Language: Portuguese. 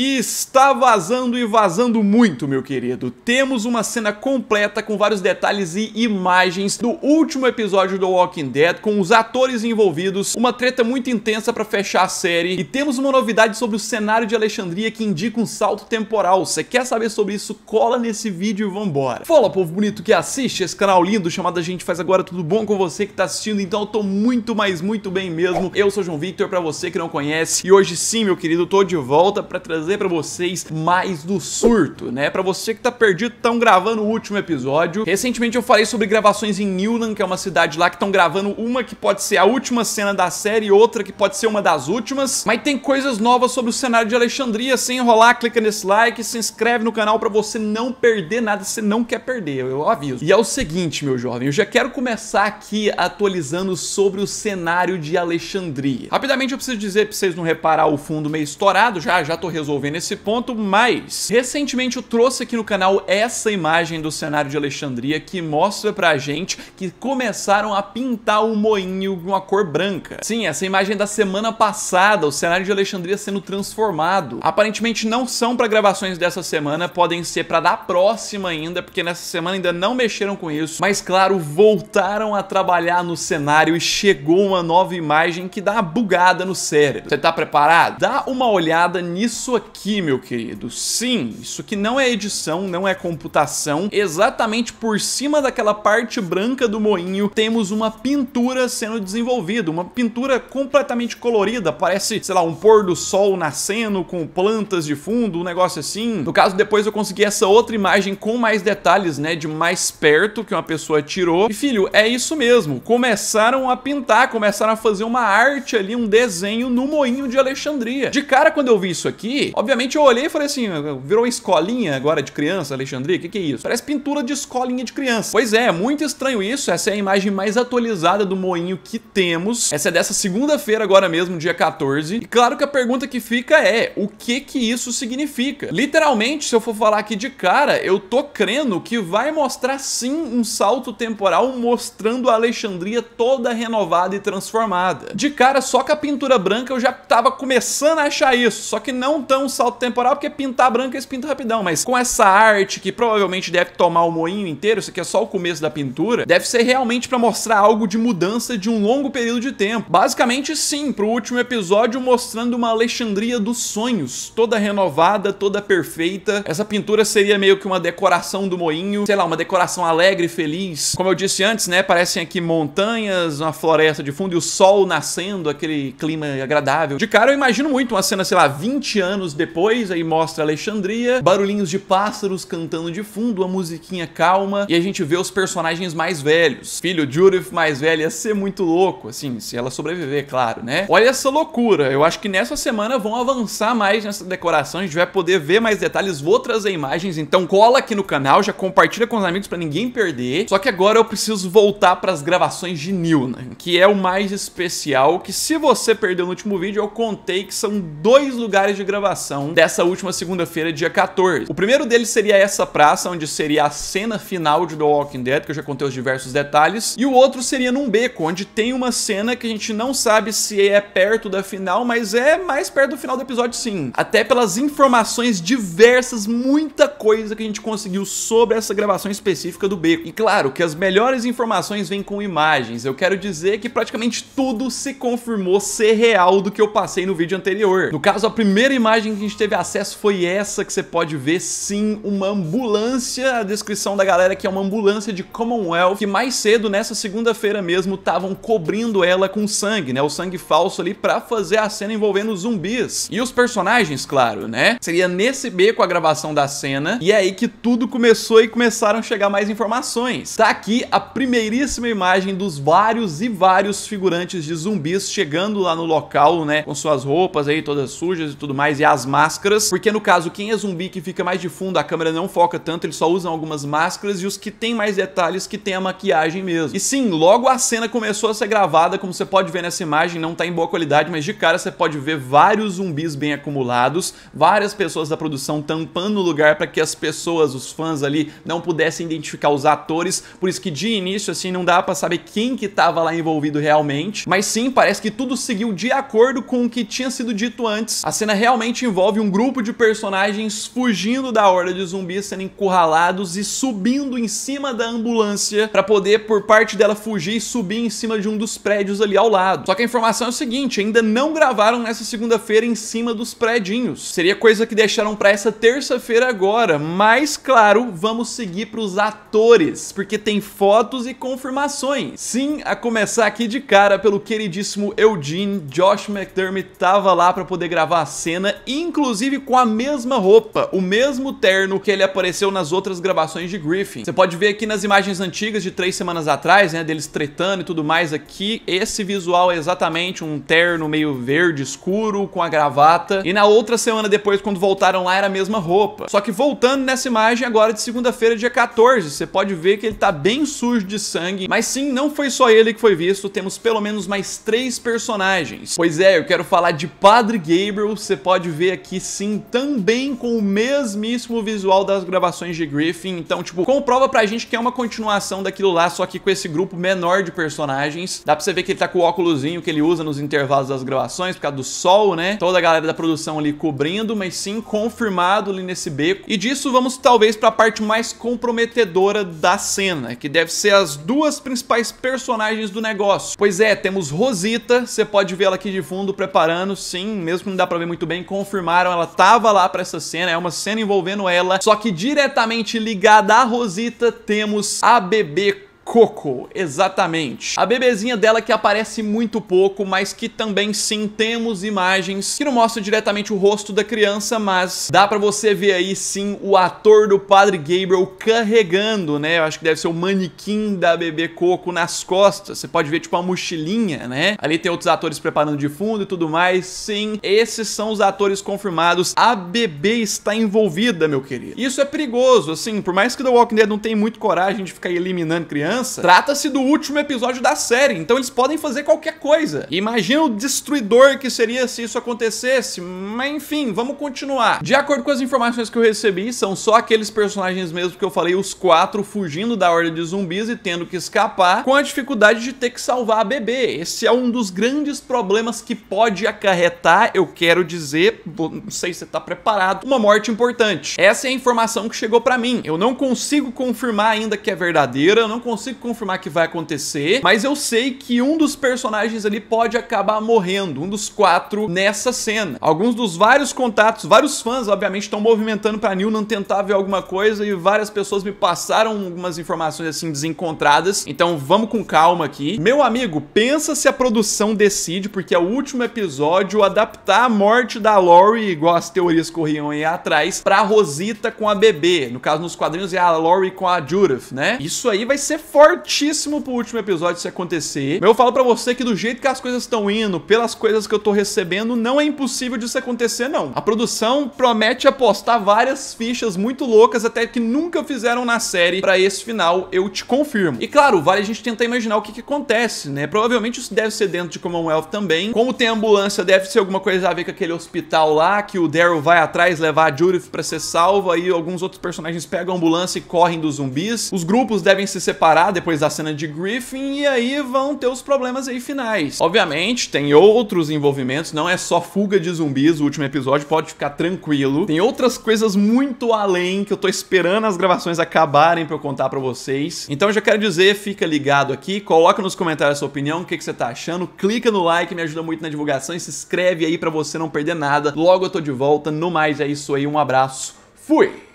E está vazando e vazando muito, meu querido. Temos uma cena completa com vários detalhes e imagens do último episódio do Walking Dead, com os atores envolvidos, uma treta muito intensa para fechar a série, e temos uma novidade sobre o cenário de Alexandria que indica um salto temporal. Você quer saber sobre isso? Cola nesse vídeo e vambora. Fala, povo bonito que assiste esse canal lindo chamado A Gente Faz Agora, tudo bom com você que está assistindo? Então eu tô muito, mas muito bem mesmo. Eu sou João Victor, para você que não conhece, e hoje sim, meu querido, tô de volta para trazer trazer para vocês mais do surto, né? Para você que tá perdido, estão gravando o último episódio. Recentemente eu falei sobre gravações em Newland, que é uma cidade lá que estão gravando uma que pode ser a última cena da série, outra que pode ser uma das últimas, mas tem coisas novas sobre o cenário de Alexandria, sem enrolar, clica nesse like, se inscreve no canal para você não perder nada, se não quer perder, eu aviso. E é o seguinte, meu jovem, eu já quero começar aqui atualizando sobre o cenário de Alexandria. Rapidamente eu preciso dizer para vocês não reparar o fundo meio estourado, já já tô resolvendo resolver nesse ponto, mas recentemente eu trouxe aqui no canal essa imagem do cenário de Alexandria que mostra pra gente que começaram a pintar o moinho com uma cor branca. Sim, essa imagem é da semana passada, o cenário de Alexandria sendo transformado. Aparentemente não são para gravações dessa semana, podem ser para da próxima ainda, porque nessa semana ainda não mexeram com isso. Mas claro, voltaram a trabalhar no cenário e chegou uma nova imagem que dá uma bugada no cérebro. Você tá preparado? Dá uma olhada nisso aqui, meu querido. Sim, isso aqui não é edição, não é computação. Exatamente por cima daquela parte branca do moinho, temos uma pintura sendo desenvolvida. Uma pintura completamente colorida, parece, sei lá, um pôr do sol nascendo com plantas de fundo, um negócio assim. No caso, depois eu consegui essa outra imagem com mais detalhes, né, de mais perto que uma pessoa tirou. E, filho, é isso mesmo. Começaram a pintar, começaram a fazer uma arte ali, um desenho no moinho de Alexandria. De cara, quando eu vi isso aqui, Obviamente eu olhei e falei assim, virou uma escolinha agora de criança, Alexandria O que, que é isso? Parece pintura de escolinha de criança. Pois é, muito estranho isso. Essa é a imagem mais atualizada do moinho que temos. Essa é dessa segunda-feira agora mesmo, dia 14. E claro que a pergunta que fica é, o que que isso significa? Literalmente, se eu for falar aqui de cara, eu tô crendo que vai mostrar sim um salto temporal mostrando a Alexandria toda renovada e transformada. De cara, só com a pintura branca eu já tava começando a achar isso, só que não tão um salto temporal, porque pintar branco eles pintam rapidão, mas com essa arte que provavelmente deve tomar o moinho inteiro, isso aqui é só o começo da pintura, deve ser realmente para mostrar algo de mudança de um longo período de tempo. Basicamente sim, pro último episódio mostrando uma Alexandria dos sonhos, toda renovada, toda perfeita. Essa pintura seria meio que uma decoração do moinho, sei lá, uma decoração alegre e feliz. Como eu disse antes, né, parecem aqui montanhas, uma floresta de fundo e o sol nascendo, aquele clima agradável. De cara eu imagino muito uma cena, sei lá, 20 anos anos depois, aí mostra Alexandria, barulhinhos de pássaros cantando de fundo, uma musiquinha calma, e a gente vê os personagens mais velhos. Filho Judith mais velha ia ser muito louco, assim, se ela sobreviver, claro, né? Olha essa loucura, eu acho que nessa semana vão avançar mais nessa decoração, a gente vai poder ver mais detalhes, vou trazer imagens, então cola aqui no canal, já compartilha com os amigos para ninguém perder. Só que agora eu preciso voltar para as gravações de Nilna, que é o mais especial, que se você perdeu no último vídeo, eu contei que são dois lugares de gravação programação dessa última segunda-feira, dia 14. O primeiro deles seria essa praça, onde seria a cena final de The Walking Dead, que eu já contei os diversos detalhes, e o outro seria num beco, onde tem uma cena que a gente não sabe se é perto da final, mas é mais perto do final do episódio sim. Até pelas informações diversas, muita coisa que a gente conseguiu sobre essa gravação específica do beco. E claro que as melhores informações vêm com imagens, eu quero dizer que praticamente tudo se confirmou ser real do que eu passei no vídeo anterior. No caso, a primeira imagem imagem que a gente teve acesso foi essa que você pode ver, sim, uma ambulância. A descrição da galera que é uma ambulância de Commonwealth, que mais cedo, nessa segunda-feira mesmo, estavam cobrindo ela com sangue, né? O sangue falso ali pra fazer a cena envolvendo zumbis. E os personagens, claro, né? Seria nesse beco a gravação da cena, e é aí que tudo começou e começaram a chegar mais informações. Tá aqui a primeiríssima imagem dos vários e vários figurantes de zumbis chegando lá no local, né? Com suas roupas aí todas sujas e tudo mais, e as as máscaras, porque no caso, quem é zumbi que fica mais de fundo, a câmera não foca tanto, eles só usam algumas máscaras, e os que tem mais detalhes, que tem a maquiagem mesmo. E sim, logo a cena começou a ser gravada, como você pode ver nessa imagem, não tá em boa qualidade, mas de cara você pode ver vários zumbis bem acumulados, várias pessoas da produção tampando o lugar para que as pessoas, os fãs ali, não pudessem identificar os atores, por isso que de início, assim, não dá para saber quem que tava lá envolvido realmente, mas sim, parece que tudo seguiu de acordo com o que tinha sido dito antes. A cena realmente envolve um grupo de personagens fugindo da horda de zumbis sendo encurralados e subindo em cima da ambulância para poder, por parte dela, fugir e subir em cima de um dos prédios ali ao lado. Só que a informação é o seguinte, ainda não gravaram nessa segunda-feira em cima dos prédios. Seria coisa que deixaram para essa terça-feira agora, mas claro, vamos seguir para os atores, porque tem fotos e confirmações. Sim, a começar aqui de cara pelo queridíssimo Eugene, Josh McDermott tava lá para poder gravar a cena inclusive com a mesma roupa, o mesmo terno que ele apareceu nas outras gravações de Griffin. Você pode ver aqui nas imagens antigas de três semanas atrás, né, deles tretando e tudo mais aqui, esse visual é exatamente um terno meio verde escuro com a gravata. E na outra semana depois, quando voltaram lá, era a mesma roupa. Só que voltando nessa imagem agora de segunda-feira, dia 14, você pode ver que ele tá bem sujo de sangue. Mas sim, não foi só ele que foi visto, temos pelo menos mais três personagens. Pois é, eu quero falar de Padre Gabriel, você pode ver ver aqui sim, também com o mesmíssimo visual das gravações de Griffin. Então, tipo, comprova pra gente que é uma continuação daquilo lá, só que com esse grupo menor de personagens. Dá pra você ver que ele tá com o óculosinho que ele usa nos intervalos das gravações, por causa do sol, né? Toda a galera da produção ali cobrindo, mas sim confirmado ali nesse beco. E disso vamos talvez pra parte mais comprometedora da cena, que deve ser as duas principais personagens do negócio. Pois é, temos Rosita, você pode vê-la aqui de fundo preparando, sim, mesmo que não dá pra ver muito bem, confirmado confirmaram, ela tava lá pra essa cena, é uma cena envolvendo ela, só que diretamente ligada à Rosita temos a bebê Coco, exatamente. A bebezinha dela que aparece muito pouco, mas que também sim temos imagens que não mostram diretamente o rosto da criança, mas dá para você ver aí sim o ator do Padre Gabriel carregando, né? Eu acho que deve ser o manequim da bebê Coco nas costas. Você pode ver tipo uma mochilinha, né? Ali tem outros atores preparando de fundo e tudo mais. Sim, esses são os atores confirmados. A bebê está envolvida, meu querido. Isso é perigoso, assim, por mais que The Walking Dead não tenha muito coragem de ficar eliminando crianças, Trata-se do último episódio da série, então eles podem fazer qualquer coisa. Imagina o destruidor que seria se isso acontecesse, mas enfim, vamos continuar. De acordo com as informações que eu recebi, são só aqueles personagens mesmo que eu falei, os quatro fugindo da horda de zumbis e tendo que escapar, com a dificuldade de ter que salvar a bebê. Esse é um dos grandes problemas que pode acarretar, eu quero dizer, não sei se você tá preparado, uma morte importante. Essa é a informação que chegou para mim. Eu não consigo confirmar ainda que é verdadeira, eu não consigo consigo confirmar que vai acontecer, mas eu sei que um dos personagens ali pode acabar morrendo, um dos quatro nessa cena. Alguns dos vários contatos, vários fãs, obviamente, estão movimentando pra não tentar ver alguma coisa e várias pessoas me passaram algumas informações assim desencontradas, então vamos com calma aqui. Meu amigo, pensa se a produção decide, porque é o último episódio, adaptar a morte da Lori, igual as teorias corriam aí atrás, pra Rosita com a bebê, no caso nos quadrinhos é a Lori com a Judith, né? Isso aí vai ser fortíssimo pro último episódio se acontecer. eu falo pra você que do jeito que as coisas estão indo, pelas coisas que eu tô recebendo, não é impossível disso acontecer, não. A produção promete apostar várias fichas muito loucas, até que nunca fizeram na série, pra esse final, eu te confirmo. E claro, vale a gente tentar imaginar o que, que acontece, né? Provavelmente isso deve ser dentro de Commonwealth também. Como tem ambulância, deve ser alguma coisa a ver com aquele hospital lá, que o Daryl vai atrás levar a Judith pra ser salva, e alguns outros personagens pegam a ambulância e correm dos zumbis. Os grupos devem se separar parar depois da cena de Griffin e aí vão ter os problemas aí finais. Obviamente, tem outros envolvimentos, não é só fuga de zumbis, o último episódio pode ficar tranquilo. Tem outras coisas muito além que eu tô esperando as gravações acabarem para eu contar para vocês. Então eu já quero dizer, fica ligado aqui, coloca nos comentários a sua opinião, o que, que você tá achando, clica no like, me ajuda muito na divulgação e se inscreve aí para você não perder nada. Logo eu tô de volta, no mais é isso aí, um abraço, fui!